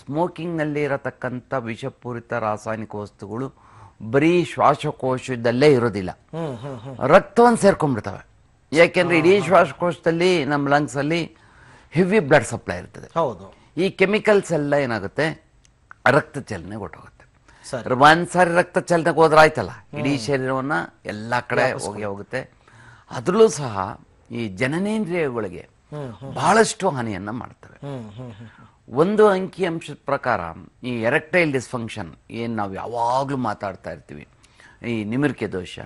ಸ್ಮೋಕಿಂಗ್ನಲ್ಲಿ ಇರತಕ್ಕಂಥ ವಿಷಪೂರಿತ ರಾಸಾಯನಿಕ ವಸ್ತುಗಳು ಬರೀ ಶ್ವಾಸಕೋಶದಲ್ಲೇ ಇರೋದಿಲ್ಲ ರಕ್ತವನ್ನು ಸೇರ್ಕೊಂಡ್ಬಿಡ್ತವೆ ಯಾಕೆಂದ್ರೆ ಇಡೀ ಶ್ವಾಸಕೋಶದಲ್ಲಿ ನಮ್ಮ ಲಂಗ್ಸ್ ಅಲ್ಲಿ ಹೆವಿ ಬ್ಲಡ್ ಸಪ್ಲೈ ಇರ್ತದೆ ಹೌದು ಈ ಕೆಮಿಕಲ್ಸ್ ಎಲ್ಲ ಏನಾಗುತ್ತೆ ರಕ್ತ ಚಲನೆ ಹೊಟ್ಟೋಗುತ್ತೆ ಒಂದ್ಸಾರಿ ರಕ್ತ ಚಲನೆಗೆ ಹೋದ್ರೆ ಆಯ್ತಲ್ಲ ಇಡೀ ಶರೀರವನ್ನ ಎಲ್ಲ ಕಡೆ ಹೋಗಿ ಹೋಗುತ್ತೆ ಅದ್ರಲ್ಲೂ ಸಹ ಈ ಜನನೇಂದ್ರಿಯಗಳಿಗೆ ಬಹಳಷ್ಟು ಹಾನಿಯನ್ನ ಮಾಡ್ತವೆ ಒಂದು ಅಂಕಿಅಂಶದ ಪ್ರಕಾರ ಈ ಎರೆಕ್ಟೈಲ್ ಡಿಸ್ಫಂಕ್ಷನ್ ಏನು ನಾವು ಯಾವಾಗಲೂ ಮಾತಾಡ್ತಾ ಇರ್ತೀವಿ ಈ ನಿಮಿರಿಕೆ ದೋಷ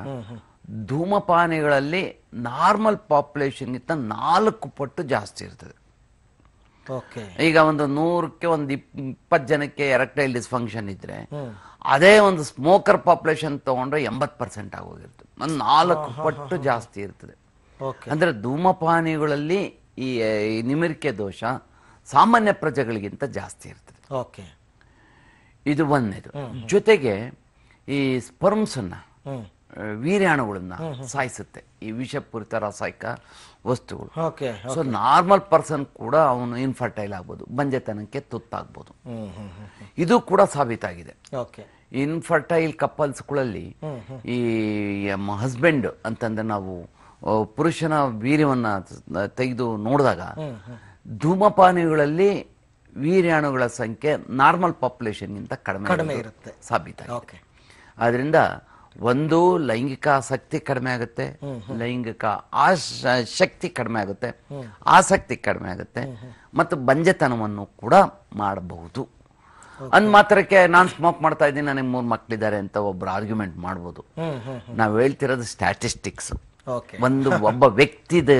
ಧೂಮಪಾನಿಗಳಲ್ಲಿ ನಾರ್ಮಲ್ ಪಾಪ್ಯುಲೇಷನ್ಗಿಂತ ನಾಲ್ಕು ಪಟ್ಟು ಜಾಸ್ತಿ ಇರ್ತದೆ ಈಗ ಒಂದು ನೂರಕ್ಕೆ ಒಂದು ಇಪ್ಪತ್ತು ಜನಕ್ಕೆ ಎರೆಕ್ಟೈಲ್ ಡಿಸ್ಫಂಕ್ಷನ್ ಇದ್ರೆ ಅದೇ ಒಂದು ಸ್ಮೋಕರ್ ಪಾಪ್ಯುಲೇಷನ್ ತಗೊಂಡ್ರೆ ಎಂಬತ್ ಪರ್ಸೆಂಟ್ ಆಗೋಗಿರ್ತದೆ ಒಂದು ನಾಲ್ಕು ಪಟ್ಟು ಜಾಸ್ತಿ ಇರ್ತದೆ ಅಂದ್ರೆ ಧೂಮಪಾನಿಗಳಲ್ಲಿ ಈ ನಿಮಿರಿಕೆ ದೋಷ ಸಾಮಾನ್ಯ ಪ್ರಜೆಗಳಿಗಿಂತ ಜಾಸ್ತಿ ಇರ್ತದೆ ಓಕೆ ಇದು ಒಂದೇದು ಜೊತೆಗೆ ಈ ಸ್ಪರ್ಮ್ಸನ್ನ ವೀರ್ಯಾಣುಗಳನ್ನ ಸಾಯಿಸುತ್ತೆ ಈ ವಿಷಪೂರಿತ ರಾಸಾಯನಿಕ ವಸ್ತುಗಳು ಸೊ ನಾರ್ಮಲ್ ಪರ್ಸನ್ ಕೂಡ ಅವನು ಇನ್ಫರ್ಟೈಲ್ ಆಗ್ಬೋದು ಬಂಜೆತನಕ್ಕೆ ತುತ್ತಾಗ್ಬೋದು ಇದು ಕೂಡ ಸಾಬೀತಾಗಿದೆ ಇನ್ಫರ್ಟೈಲ್ ಕಪಲ್ಸ್ಗಳಲ್ಲಿ ಈ ಹಸ್ಬೆಂಡ್ ಅಂತಂದ್ರೆ ನಾವು ಪುರುಷನ ವೀರ್ಯವನ್ನ ತೆಗೆದು ನೋಡಿದಾಗ ಧೂಮಪಾನಗಳಲ್ಲಿ ವೀರ್ಯಾಣುಗಳ ಸಂಖ್ಯೆ ನಾರ್ಮಲ್ ಪಾಪ್ಯುಲೇಷನ್ಗಿಂತ ಕಡಿಮೆ ಕಡಿಮೆ ಇರುತ್ತೆ ಸಾಬೀತಾಗಿದೆ ಆದ್ರಿಂದ ಒಂದು ಲೈಂಗಿಕ ಆಸಕ್ತಿ ಕಡಿಮೆ ಆಗುತ್ತೆ ಲೈಂಗಿಕ ಆಶ ಶಕ್ತಿ ಕಡಿಮೆ ಆಗುತ್ತೆ ಆಸಕ್ತಿ ಕಡಿಮೆ ಆಗುತ್ತೆ ಮತ್ತು ಬಂಜೆತನವನ್ನು ಕೂಡ ಮಾಡಬಹುದು ಅಂದ್ ಮಾತ್ರಕ್ಕೆ ನಾನು ಸ್ಮೋಕ್ ಮಾಡ್ತಾ ಇದ್ದೀನಿ ನನಗೆ ಮೂರು ಮಕ್ಕಳಿದ್ದಾರೆ ಅಂತ ಒಬ್ರು ಆರ್ಗ್ಯುಮೆಂಟ್ ಮಾಡ್ಬೋದು ನಾವು ಹೇಳ್ತಿರೋದು ಸ್ಟ್ಯಾಟಿಸ್ಟಿಕ್ಸ್ ಒಂದು ಒಬ್ಬ ವ್ಯಕ್ತಿದ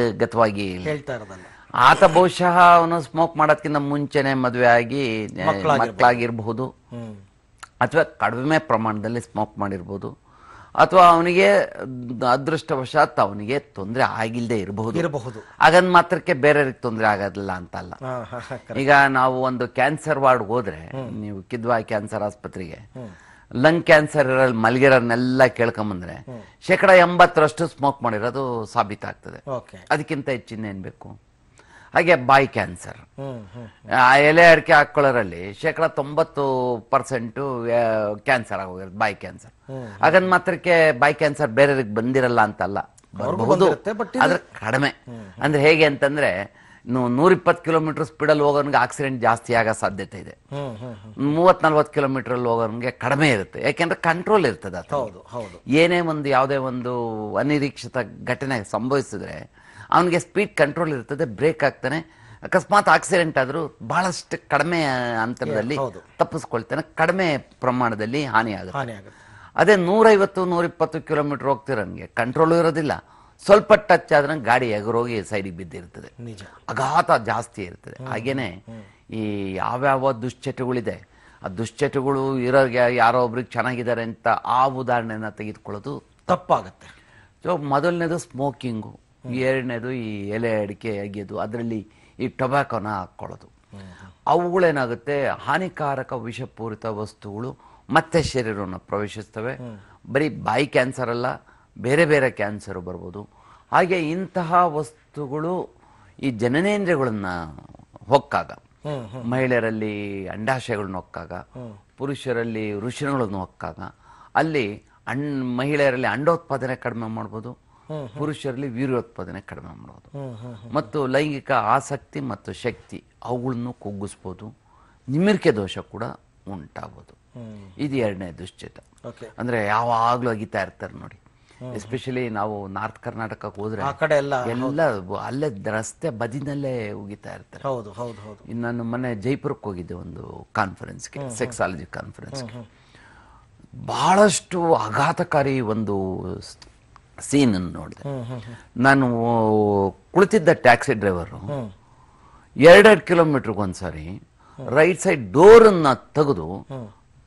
ಹೇಳ್ತಾ ಇರೋದಲ್ಲ ಆತ ಬಹುಶಃ ಅವನು ಸ್ಮೋಕ್ ಮಾಡೋದಕ್ಕಿಂತ ಮುಂಚೆನೆ ಮದುವೆ ಆಗಿ ಮಕ್ಕಳಾಗಿರ್ಬಹುದು ಅಥವಾ ಕಡಿಮೆ ಪ್ರಮಾಣದಲ್ಲಿ ಸ್ಮೋಕ್ ಮಾಡಿರ್ಬೋದು ಅಥವಾ ಅವನಿಗೆ ಅದೃಷ್ಟವಶಾತ್ ಅವನಿಗೆ ತೊಂದರೆ ಆಗಿಲ್ಲದೆ ಇರಬಹುದು ಇರಬಹುದು ಹಾಗಂದ್ ಮಾತ್ರಕ್ಕೆ ಬೇರೆಯವ್ರಿಗೆ ತೊಂದರೆ ಆಗೋದಿಲ್ಲ ಅಂತಲ್ಲ ಈಗ ನಾವು ಒಂದು ಕ್ಯಾನ್ಸರ್ ವಾರ್ಡ್ ಹೋದ್ರೆ ನೀವು ಕಿದ್ವಾ ಕ್ಯಾನ್ಸರ್ ಆಸ್ಪತ್ರೆಗೆ ಲಂಗ್ ಕ್ಯಾನ್ಸರ್ ಇರೋ ಮಲಗಿರೋನ್ನೆಲ್ಲ ಕೇಳ್ಕೊಂಬಂದ್ರೆ ಶೇಕಡ ಎಂಬತ್ತರಷ್ಟು ಸ್ಮೋಕ್ ಮಾಡಿರೋದು ಸಾಬೀತಾಗ್ತದೆ ಅದಕ್ಕಿಂತ ಹೆಚ್ಚಿನ ಏನ್ ಬೇಕು ಹಾಗೆ ಬಾಯಿ ಕ್ಯಾನ್ಸರ್ ಆ ಎಲೆ ಅಡಿಕೆ ಹಾಕೊಳ್ಳೋರಲ್ಲಿ ಶೇಕಡಾ ತೊಂಬತ್ತು ಪರ್ಸೆಂಟು ಕ್ಯಾನ್ಸರ್ ಆಗೋಗಿರುತ್ತೆ ಬಾಯಿ ಕ್ಯಾನ್ಸರ್ ಹಾಗಂದ್ ಮಾತ್ರಕ್ಕೆ ಬಾಯಿ ಕ್ಯಾನ್ಸರ್ ಬೇರೆಯವ್ರಿಗೆ ಬಂದಿರಲ್ಲ ಅಂತಲ್ಲ ಬರಬಹುದು ಆದ್ರೆ ಕಡಿಮೆ ಅಂದ್ರೆ ಹೇಗೆ ಅಂತಂದ್ರೆ ಇಪ್ಪತ್ತು ಕಿಲೋಮೀಟರ್ ಸ್ಪೀಡಲ್ಲಿ ಹೋಗೋನ್ಗೆ ಆಕ್ಸಿಡೆಂಟ್ ಜಾಸ್ತಿ ಆಗೋ ಸಾಧ್ಯತೆ ಇದೆ ಮೂವತ್ ನಲ್ವತ್ತು ಅಲ್ಲಿ ಹೋಗೋನ್ಗೆ ಕಡಿಮೆ ಇರುತ್ತೆ ಯಾಕೆಂದ್ರೆ ಕಂಟ್ರೋಲ್ ಇರ್ತದೆ ಏನೇ ಒಂದು ಯಾವುದೇ ಒಂದು ಅನಿರೀಕ್ಷಿತ ಘಟನೆ ಸಂಭವಿಸಿದ್ರೆ ಅವನಿಗೆ ಸ್ಪೀಡ್ ಕಂಟ್ರೋಲ್ ಇರ್ತದೆ ಬ್ರೇಕ್ ಆಗ್ತಾನೆ ಅಕಸ್ಮಾತ್ ಆಕ್ಸಿಡೆಂಟ್ ಆದರೂ ಬಹಳಷ್ಟು ಕಡಿಮೆ ಅಂತರದಲ್ಲಿ ತಪ್ಪಿಸ್ಕೊಳ್ತಾನೆ ಕಡಿಮೆ ಪ್ರಮಾಣದಲ್ಲಿ ಹಾನಿ ಆಗುತ್ತೆ ಅದೇ ನೂರೈವತ್ತು ನೂರಿಪ್ಪತ್ತು ಕಿಲೋಮೀಟರ್ ನನಗೆ ಕಂಟ್ರೋಲ್ ಇರೋದಿಲ್ಲ ಸ್ವಲ್ಪ ಟಚ್ ಆದ್ರೆ ಗಾಡಿ ಎಗರೋಗಿ ಸೈಡಿಗೆ ಬಿದ್ದಿರ್ತದೆ ಅಘಾತ ಜಾಸ್ತಿ ಇರ್ತದೆ ಹಾಗೇನೆ ಈ ಯಾವ್ಯಾವ ದುಶ್ಚಟಗಳಿದೆ ಆ ದುಶ್ಚಟಗಳು ಇರೋ ಯಾರೋ ಒಬ್ರಿಗೆ ಚೆನ್ನಾಗಿದ್ದಾರೆ ಅಂತ ಆ ಉದಾಹರಣೆನ ತೆಗೆದುಕೊಳ್ಳೋದು ತಪ್ಪಾಗುತ್ತೆ ಸೊ ಮೊದಲನೇದು ಸ್ಮೋಕಿಂಗು ಎರಡನೇದು ಈ ಎಲೆ ಅಡಿಕೆ ಅಗಿಯೋದು ಅದರಲ್ಲಿ ಈ ಟೊಬ್ಯಾಕೋನ ಹಾಕ್ಕೊಳ್ಳೋದು ಅವುಗಳೇನಾಗುತ್ತೆ ಹಾನಿಕಾರಕ ವಿಷಪೂರಿತ ವಸ್ತುಗಳು ಮತ್ತೆ ಶರೀರವನ್ನು ಪ್ರವೇಶಿಸ್ತವೆ ಬರೀ ಬಾಯಿ ಕ್ಯಾನ್ಸರ್ ಅಲ್ಲ ಬೇರೆ ಬೇರೆ ಕ್ಯಾನ್ಸರ್ ಬರ್ಬೋದು ಹಾಗೆ ಇಂತಹ ವಸ್ತುಗಳು ಈ ಜನನೇಂದ್ರಗಳನ್ನ ಹೊಕ್ಕಾಗ ಮಹಿಳೆಯರಲ್ಲಿ ಅಂಡಾಶಯಗಳನ್ನ ಹೊಕ್ಕಾಗ ಪುರುಷರಲ್ಲಿ ಋಷಿಗಳನ್ನು ಹೊಕ್ಕಾಗ ಅಲ್ಲಿ ಅಣ್ ಮಹಿಳೆಯರಲ್ಲಿ ಅಂಡೋತ್ಪಾದನೆ ಕಡಿಮೆ ಮಾಡ್ಬೋದು ಪುರುಷರಲ್ಲಿ ವೀರ್ಯೋತ್ಪಾದನೆ ಕಡಿಮೆ ಮಾಡೋದು ಮತ್ತು ಲೈಂಗಿಕ ಆಸಕ್ತಿ ಮತ್ತು ಶಕ್ತಿ ಅವುಗಳನ್ನು ಕುಗ್ಗಿಸ್ಬೋದು ನಿಮಿರಿಕೆ ದೋಷ ಕೂಡ ಉಂಟಾಗ್ಬೋದು ಇದು ಎರಡನೇ ದುಶ್ಚಿತ ಅಂದ್ರೆ ಯಾವಾಗಲೂ ಅಗಿತಾ ಇರ್ತಾರೆ ನೋಡಿ ಎಸ್ಪೆಷಲಿ ನಾವು ನಾರ್ತ್ ಕರ್ನಾಟಕಕ್ಕೆ ಹೋದ್ರೆ ಎಲ್ಲ ಅಲ್ಲೇ ರಸ್ತೆ ಬದಿನಲ್ಲೇ ಉಗಿತಾ ಇರ್ತಾರೆ ಹೌದು ಹೌದು ಹೌದು ನಾನು ಮೊನ್ನೆ ಜೈಪುರಕ್ಕೆ ಹೋಗಿದ್ದೆ ಒಂದು ಕಾನ್ಫರೆನ್ಸ್ಗೆ ಸೆಕ್ಸಾಲಜಿ ಕಾನ್ಫರೆನ್ಸ್ ಬಹಳಷ್ಟು ಆಘಾತಕಾರಿ ಒಂದು ಅನ್ನು ನೋಡಿದೆ ನಾನು ಕುಳಿತಿದ್ದ ಟ್ಯಾಕ್ಸಿ ಡ್ರೈವರು ಎರಡೆರಡು ಕಿಲೋಮೀಟರ್ಗೆ ಒಂದ್ಸಾರಿ ರೈಟ್ ಸೈಡ್ ಡೋರ್ ಅನ್ನ ತೆಗೆದು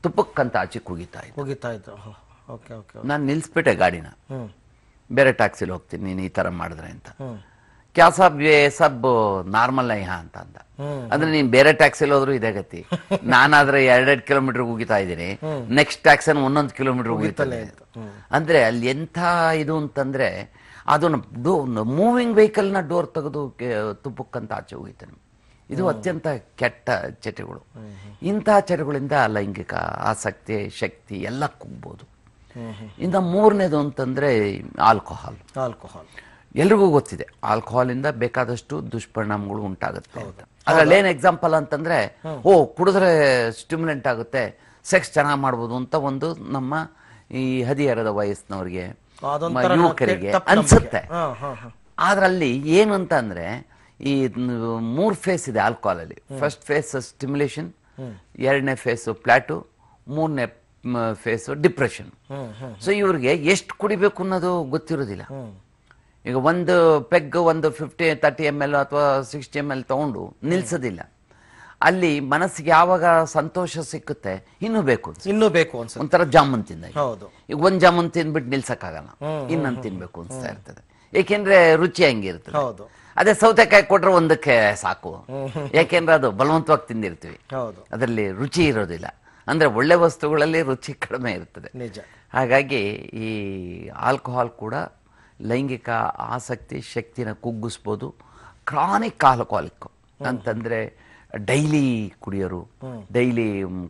ತುಪ್ಪಕ್ಕಂತ ಆಚೆ ಕುಗಿತಾ ಇತ್ತು ನಾನು ನಿಲ್ಸ್ಬಿಟ್ಟೆ ಗಾಡಿನ ಬೇರೆ ಟ್ಯಾಕ್ಸಿಲಿ ಹೋಗ್ತೀನಿ ನೀನು ಈ ಥರ ಮಾಡಿದ್ರೆ ಅಂತ ಕ್ಯಾ ಸಬ್ ಸಬ್ ನಾರ್ಮಲ್ ಅಂತ ಅಂದ ಅಂದ್ರೆ ನೀನ್ ಬೇರೆ ಟ್ಯಾಕ್ಸಿಲ್ ಹೋದ್ರು ಇದೇ ಗತಿ ನಾನಾದ್ರೆ ಎರಡೆರಡು ಕಿಲೋಮೀಟರ್ ಹೋಗಿತಾ ಇದ್ದೀನಿ ನೆಕ್ಸ್ಟ್ ಟ್ಯಾಕ್ಸನ್ ಅನ್ನು ಒಂದೊಂದು ಕಿಲೋಮೀಟರ್ ಹೋಗಿತಾನೆ ಅಂದ್ರೆ ಅಲ್ಲಿ ಎಂತ ಇದು ಅಂತಂದ್ರೆ ಅದನ್ನ ಮೂವಿಂಗ್ ವೆಹಿಕಲ್ ನ ಡೋರ್ ತೆಗೆದು ತುಪ್ಪಕ್ಕಂತ ಆಚೆ ಹೋಗಿತಾನೆ ಇದು ಅತ್ಯಂತ ಕೆಟ್ಟ ಚಟಗಳು ಇಂತಹ ಚಟಗಳಿಂದ ಲೈಂಗಿಕ ಆಸಕ್ತಿ ಶಕ್ತಿ ಎಲ್ಲ ಕುಗ್ಬೋದು ಇಂದ ಮೂರನೇದು ಅಂತಂದ್ರೆ ಆಲ್ಕೋಹಾಲ್ ಆಲ್ಕೋಹಾಲ್ ಎಲ್ರಿಗೂ ಗೊತ್ತಿದೆ ಆಲ್ಕೋಹಾಲಿಂದ ಬೇಕಾದಷ್ಟು ದುಷ್ಪರಿಣಾಮಗಳು ಉಂಟಾಗುತ್ತೆ ಅದ್ರಲ್ಲಿ ಏನ್ ಎಕ್ಸಾಂಪಲ್ ಅಂತಂದ್ರೆ ಓ ಕುಡಿದ್ರೆ ಸ್ಟಿಮ್ಯುಲೆಂಟ್ ಆಗುತ್ತೆ ಸೆಕ್ಸ್ ಚೆನ್ನಾಗಿ ಮಾಡ್ಬೋದು ಅಂತ ಒಂದು ನಮ್ಮ ಈ ಹದಿಹರದ ವಯಸ್ಸಿನವ್ರಿಗೆ ಯುವಕರಿಗೆ ಅನ್ಸುತ್ತೆ ಆದ್ರಲ್ಲಿ ಏನು ಅಂದ್ರೆ ಈ ಮೂರ್ ಫೇಸ್ ಇದೆ ಆಲ್ಕೋಹಾಲ್ ಅಲ್ಲಿ ಫಸ್ಟ್ ಫೇಸ್ ಸ್ಟಿಮ್ಯುಲೇಷನ್ ಎರಡನೇ ಫೇಸ್ ಪ್ಲಾಟು ಮೂರನೇ ಫೇಸ್ ಡಿಪ್ರೆಷನ್ ಸೊ ಇವ್ರಿಗೆ ಎಷ್ಟು ಕುಡಿಬೇಕು ಅನ್ನೋದು ಗೊತ್ತಿರೋದಿಲ್ಲ ಈಗ ಒಂದು ಪೆಗ್ ಒಂದು ಫಿಫ್ಟಿ ತರ್ಟಿ ಎಮ್ ಎಲ್ ಅಥವಾ ಸಿಕ್ಸ್ಟಿ ಎಮ್ ಎಲ್ ತಗೊಂಡು ನಿಲ್ಸೋದಿಲ್ಲ ಅಲ್ಲಿ ಮನಸ್ಸಿಗೆ ಯಾವಾಗ ಸಂತೋಷ ಸಿಕ್ಕುತ್ತೆ ಇನ್ನೂ ಬೇಕು ಇನ್ನೂ ಬೇಕು ಒಂಥರ ಜಾಮೂನ್ ತಿಂದ ಹೌದು ಈಗ ಒಂದು ಜಾಮೂನ್ ತಿಂದ್ಬಿಟ್ಟು ನಿಲ್ಸಕ್ಕಾಗಲ್ಲ ಇನ್ನೊಂದು ತಿನ್ಬೇಕು ಅನ್ಸ್ತಾ ಇರ್ತದೆ ಏಕೆಂದ್ರೆ ರುಚಿ ಹಂಗಿರ್ತದೆ ಹೌದು ಅದೇ ಸೌತೆಕಾಯಿ ಕೊಟ್ರೆ ಒಂದಕ್ಕೆ ಸಾಕು ಯಾಕೆಂದ್ರೆ ಅದು ಬಲವಂತವಾಗಿ ತಿಂದಿರ್ತೀವಿ ಅದರಲ್ಲಿ ರುಚಿ ಇರೋದಿಲ್ಲ ಅಂದ್ರೆ ಒಳ್ಳೆ ವಸ್ತುಗಳಲ್ಲಿ ರುಚಿ ಕಡಿಮೆ ಇರ್ತದೆ ಹಾಗಾಗಿ ಈ ಆಲ್ಕೋಹಾಲ್ ಕೂಡ ಲೈಂಗಿಕ ಆಸಕ್ತಿ ಶಕ್ತಿನ ಕುಗ್ಗಿಸ್ಬೋದು ಕ್ರಾನಿಕ್ ಆಲ್ಕೋಹಾಲಿಕ್ಕು ಅಂತಂದರೆ ಡೈಲಿ ಕುಡಿಯೋರು ಡೈಲಿ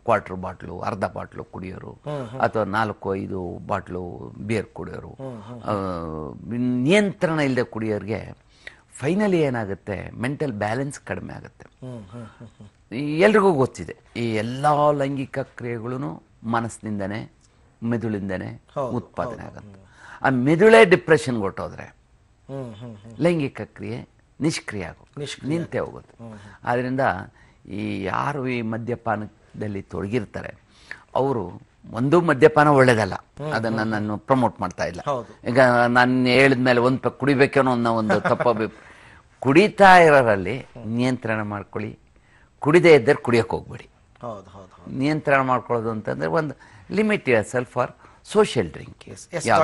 ಕ್ವಾರ್ಟರ್ ಬಾಟ್ಲು ಅರ್ಧ ಬಾಟ್ಲು ಕುಡಿಯೋರು ಅಥವಾ ನಾಲ್ಕು ಐದು ಬಾಟ್ಲು ಬಿಯರ್ ಕುಡಿಯೋರು ನಿಯಂತ್ರಣ ಇಲ್ಲದೆ ಕುಡಿಯೋರಿಗೆ ಫೈನಲಿ ಏನಾಗುತ್ತೆ ಮೆಂಟಲ್ ಬ್ಯಾಲೆನ್ಸ್ ಕಡಿಮೆ ಆಗುತ್ತೆ ಎಲ್ರಿಗೂ ಗೊತ್ತಿದೆ ಈ ಎಲ್ಲ ಲೈಂಗಿಕ ಕ್ರಿಯೆಗಳೂ ಮನಸ್ಸಿನಿಂದನೇ ಮೆದುಳಿಂದನೇ ಉತ್ಪಾದನೆ ಆಗುತ್ತೆ ಆ ಮೆದುಳೆ ಡಿಪ್ರೆಷನ್ ಹೊಟ್ಟೋದ್ರೆ ಲೈಂಗಿಕ ಕ್ರಿಯೆ ನಿಷ್ಕ್ರಿಯ ನಿಂತೇ ನಿಂತೆ ಹೋಗುತ್ತೆ ಆದ್ದರಿಂದ ಈ ಯಾರು ಈ ಮದ್ಯಪಾನದಲ್ಲಿ ತೊಡಗಿರ್ತಾರೆ ಅವರು ಒಂದು ಮದ್ಯಪಾನ ಒಳ್ಳೇದಲ್ಲ ಅದನ್ನು ನಾನು ಪ್ರಮೋಟ್ ಮಾಡ್ತಾ ಇಲ್ಲ ಈಗ ನಾನು ಹೇಳಿದ ಮೇಲೆ ಒಂದು ಕುಡಿಬೇಕೇನೋ ಅನ್ನೋ ಒಂದು ತಪ್ಪ ಕುಡಿತಾ ಇರೋರಲ್ಲಿ ನಿಯಂತ್ರಣ ಮಾಡ್ಕೊಳ್ಳಿ ಕುಡಿದೇ ಇದ್ದರೆ ಕುಡಿಯೋಕೆ ಹೋಗ್ಬೇಡಿ ನಿಯಂತ್ರಣ ಮಾಡ್ಕೊಳ್ಳೋದು ಅಂತಂದರೆ ಒಂದು ಲಿಮಿಟ್ ಇರತ್ತೆ ಸೆಲ್ಫ್ ಫಾರ್ ಸೋಷಿಯಲ್ ಡ್ರಿಂಕ್